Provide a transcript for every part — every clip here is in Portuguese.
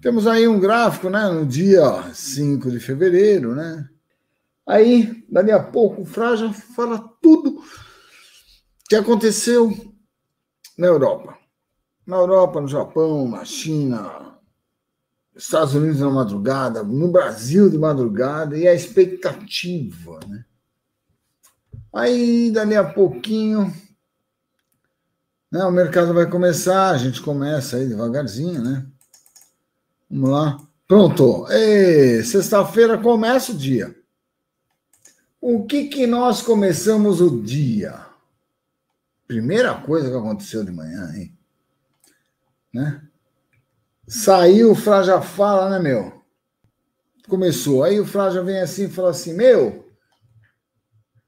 Temos aí um gráfico, né? No dia 5 de fevereiro, né? Aí, dali a pouco, o Fraja fala tudo que aconteceu na Europa. Na Europa, no Japão, na China, Estados Unidos na madrugada, no Brasil de madrugada, e a expectativa, né? Aí, dali a pouquinho, né, o mercado vai começar, a gente começa aí devagarzinho, né? Vamos lá. Pronto. Sexta-feira começa o dia. O que, que nós começamos o dia? Primeira coisa que aconteceu de manhã, hein? Né? Saiu o Fraja fala, né, meu? Começou. Aí o Fraja vem assim e fala assim: Meu,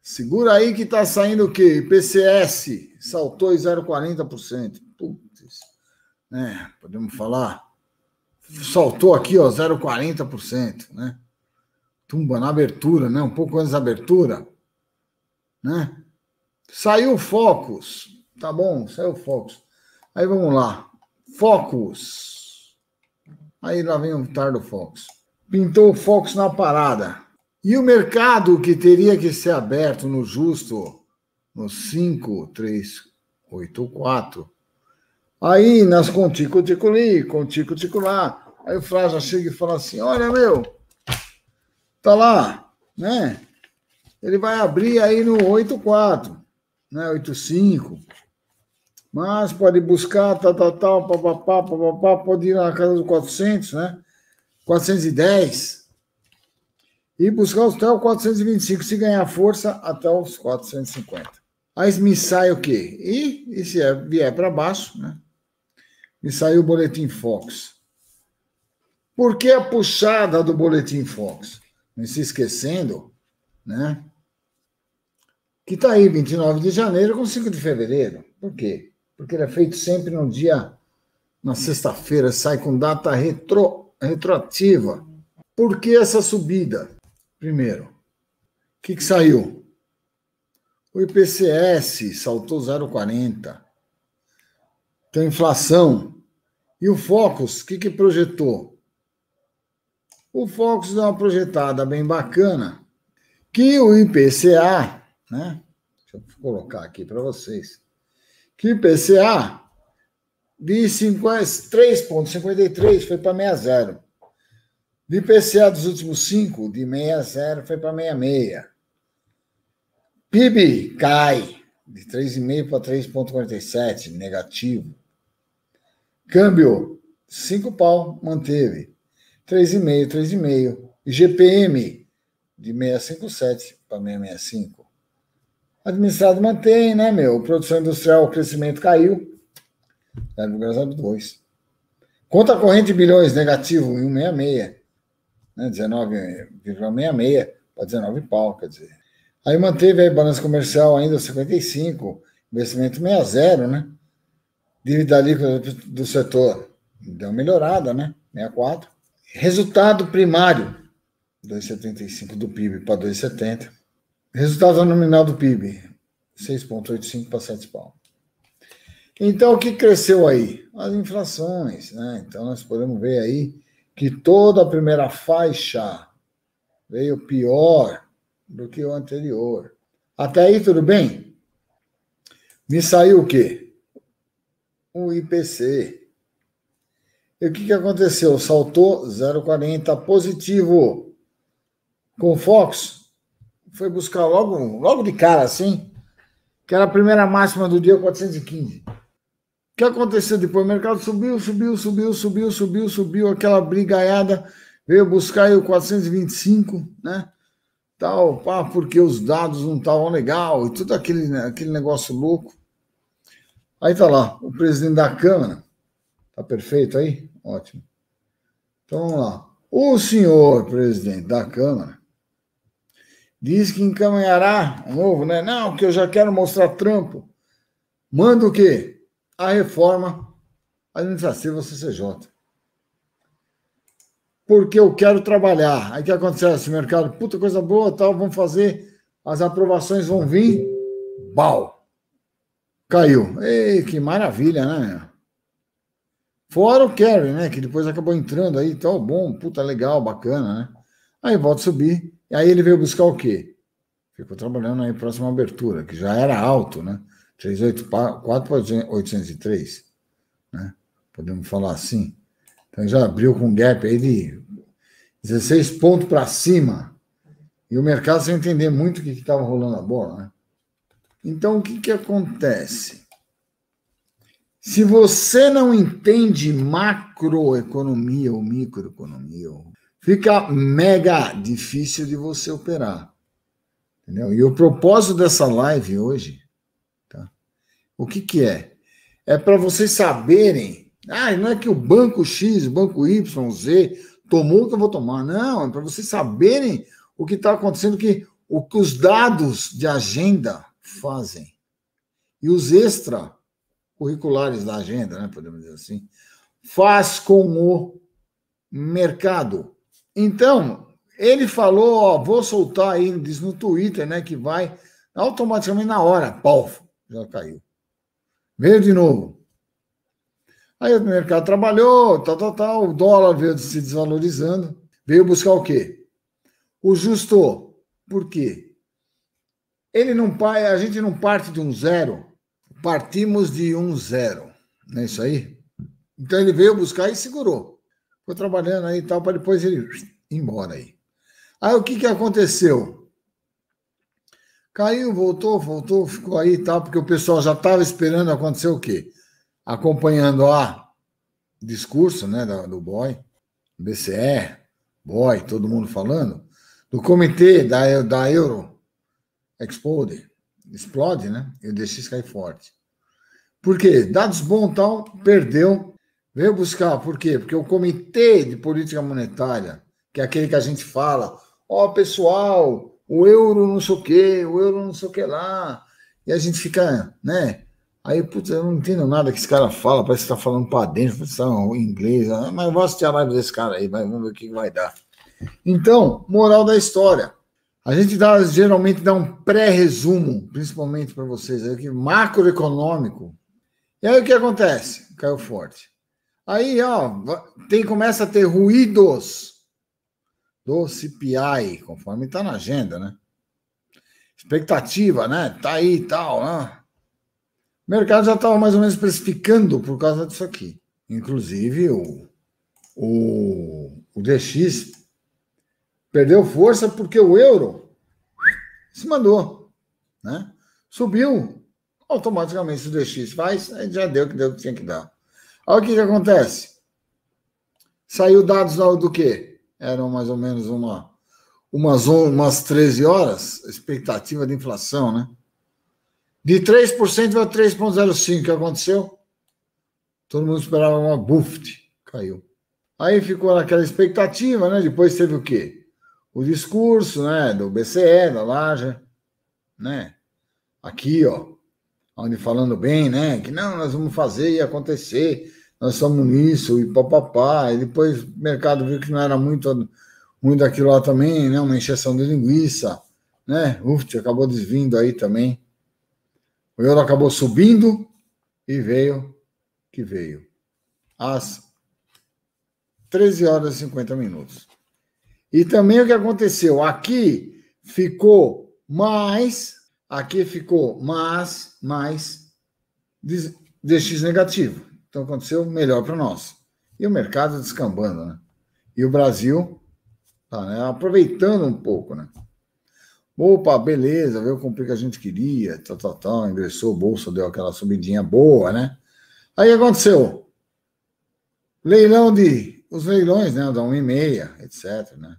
segura aí que tá saindo o quê? PCS saltou 0,40%. Putz, né? Podemos falar? saltou aqui, ó, 0,40%, né? Tumba na abertura, né? Um pouco antes da abertura, né? Saiu Focus, tá bom, saiu Focus. Aí vamos lá, Focus. Aí lá vem o tar do Focus. Pintou o Focus na parada. E o mercado que teria que ser aberto no justo, no 5, 3, 8, 4, Aí nas contico-ticuli, contico-ticular, Aí o Frá já chega e fala assim: Olha, meu, tá lá, né? Ele vai abrir aí no 84, né? 85. Mas pode buscar, tal, tal, tal, papapá, papapá, pode ir na casa do 400, né? 410. E buscar até o 425, se ganhar força, até os 450. Aí me sai o quê? E, e se é, vier para baixo, né? Me saiu o boletim Fox. Por que a puxada do Boletim Fox? Não se esquecendo, né? Que está aí, 29 de janeiro com 5 de fevereiro. Por quê? Porque ele é feito sempre no dia, na sexta-feira, sai com data retro, retroativa. Por que essa subida? Primeiro, o que, que saiu? O IPCS saltou 0,40. Tem inflação. E o Focus, o que, que projetou? o Focus dá uma projetada bem bacana, que o IPCA, né? Deixa eu colocar aqui para vocês, que o IPCA de 3,53 é, foi para 60. De IPCA dos últimos 5, de 60 foi para 66. PIB cai de 3,5 para 3,47, negativo. Câmbio, 5 pau, manteve. 3,5, 3,5. IGPM de 657 para 665. Administrado mantém, né, meu? Produção industrial, o crescimento caiu. 0,02. Né, Conta corrente de bilhões negativo 1,66. Né, 19,66 para 19 pau, quer dizer. Aí manteve aí balança comercial ainda 55, investimento 60, né? Dívida líquida do setor deu uma melhorada, né? 64. Resultado primário, 2,75 do PIB para 2,70. Resultado nominal do PIB, 6,85 para 7 pau. Então, o que cresceu aí? As inflações. Né? Então, nós podemos ver aí que toda a primeira faixa veio pior do que o anterior. Até aí, tudo bem? Me saiu o quê? O IPC, e o que, que aconteceu? Saltou 0,40 positivo com o Fox. Foi buscar logo, logo de cara, assim, que era a primeira máxima do dia 415. O que aconteceu depois? O mercado subiu, subiu, subiu, subiu, subiu, subiu, aquela brigaiada veio buscar aí o 425, né? Tal, pá, porque os dados não estavam legal e tudo aquele, né, aquele negócio louco. Aí tá lá, o presidente da Câmara Tá perfeito aí? Ótimo. Então vamos lá. O senhor presidente da Câmara diz que encaminhará é novo, né? Não, que eu já quero mostrar trampo. Manda o quê? A reforma administrativa CCJ. Porque eu quero trabalhar. Aí que aconteceu esse mercado, puta coisa boa, tal, vamos fazer, as aprovações vão vir, bal. Caiu. Ei, que maravilha, né? Fora o Kerry, né? Que depois acabou entrando aí, tal, tá então, bom, puta legal, bacana, né? Aí volta a subir. E aí ele veio buscar o quê? Ficou trabalhando aí próxima abertura, que já era alto, né? 384,803, para né? Podemos falar assim. Então já abriu com um gap aí de 16 pontos para cima. E o mercado sem entender muito o que estava rolando a bola, né? Então o que, que acontece? Se você não entende macroeconomia ou microeconomia, fica mega difícil de você operar. Entendeu? E o propósito dessa live hoje, tá? o que, que é? É para vocês saberem. Ah, não é que o banco X, o banco Y, Z tomou o que eu vou tomar. Não, é para vocês saberem o que está acontecendo, que, o que os dados de agenda fazem. E os extra curriculares da agenda, né, podemos dizer assim, faz com o mercado. Então, ele falou, ó, vou soltar aí, diz no Twitter, né, que vai automaticamente na hora, pau, já caiu. Veio de novo. Aí o mercado trabalhou, tal, tal, tal, o dólar veio se desvalorizando, veio buscar o quê? O justo. Por quê? Ele não, a gente não parte de um zero Partimos de um zero, Um não é isso aí? Então ele veio buscar e segurou. Ficou trabalhando aí e tal, para depois ele ir embora aí. Aí o que, que aconteceu? Caiu, voltou, voltou, ficou aí e tal, porque o pessoal já estava esperando acontecer o quê? Acompanhando a discurso né, do boy, BCE, boy, todo mundo falando, do comitê da, da Euro Explode explode, né? E o DX cai forte. Por quê? Dados bons tal, perdeu. Veio buscar, por quê? Porque o comitê de política monetária, que é aquele que a gente fala, ó oh, pessoal, o euro não sei o quê, o euro não sei o que lá. E a gente fica, né? Aí, putz, eu não entendo nada que esse cara fala, parece que tá falando para dentro, parece que tá em inglês. Ah, mas vou assistir a live desse cara aí, vamos ver o que vai dar. Então, moral da história. A gente dá, geralmente dá um pré-resumo, principalmente para vocês, aqui, macroeconômico. E aí o que acontece? Caiu forte. Aí, ó, tem, começa a ter ruídos do CPI, conforme está na agenda, né? Expectativa, né? Tá aí e tal. Né? O mercado já estava mais ou menos especificando por causa disso aqui. Inclusive, o, o, o DX Perdeu força porque o euro se mandou, né? Subiu, automaticamente se o DX faz, já deu que deu que tinha que dar. Olha o que, que acontece. Saiu dados do que? Eram mais ou menos uma, umas, umas 13 horas, expectativa de inflação, né? De 3% para 3,05%, o que aconteceu? Todo mundo esperava uma buft, caiu. Aí ficou naquela expectativa, né? Depois teve o quê? o discurso né, do BCE, da Laja, né? Aqui, ó, onde falando bem, né? Que não, nós vamos fazer e acontecer, nós somos nisso e papapá. E depois o mercado viu que não era muito, muito aquilo lá também, né? Uma encheção de linguiça, né? Uf, acabou desvindo aí também. O euro acabou subindo e veio que veio. Às 13 horas e 50 minutos. E também o que aconteceu? Aqui ficou mais, aqui ficou mais, mais DX negativo. Então aconteceu melhor para nós. E o mercado descambando, né? E o Brasil tá, né, aproveitando um pouco, né? Opa, beleza, veio cumprir o que a gente queria, tal, tal, tal, ingressou, bolsa deu aquela subidinha boa, né? Aí aconteceu leilão de os leilões, né, da 1,5, etc, né?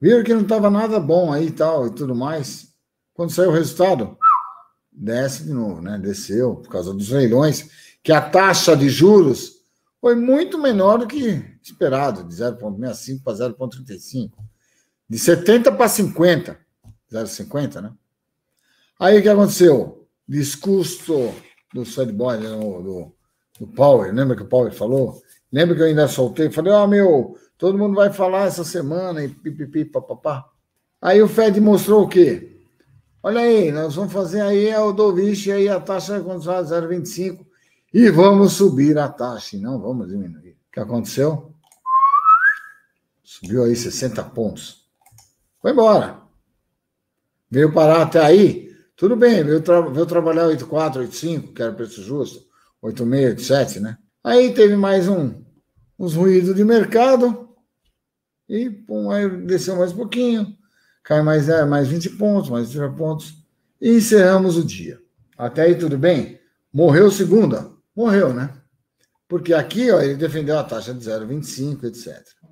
Viram que não estava nada bom aí e tal e tudo mais. Quando saiu o resultado, desce de novo, né? Desceu por causa dos leilões, que a taxa de juros foi muito menor do que esperado, de 0,65 para 0,35. De 70 para 50. 0,50, né? Aí o que aconteceu? Discurso do Fed Boy, né? do, do, do Power, lembra que o Power falou? Lembra que eu ainda soltei? Falei, ó, oh, ah, meu, Todo mundo vai falar essa semana e pipipi, papapá. Aí o Fed mostrou o quê? Olha aí, nós vamos fazer aí a Odovich aí a taxa condicional 0,25 e vamos subir a taxa, e não vamos diminuir. O que aconteceu? Subiu aí 60 pontos. Foi embora. Veio parar até aí. Tudo bem, veio, tra veio trabalhar 8,4, 8,5, que era preço justo, 8,6, 8,7, né? Aí teve mais um, uns ruídos de mercado. E pum, aí desceu mais um pouquinho, cai mais, é, mais 20 pontos, mais 30 pontos. E encerramos o dia. Até aí tudo bem? Morreu segunda? Morreu, né? Porque aqui ó, ele defendeu a taxa de 0,25, etc.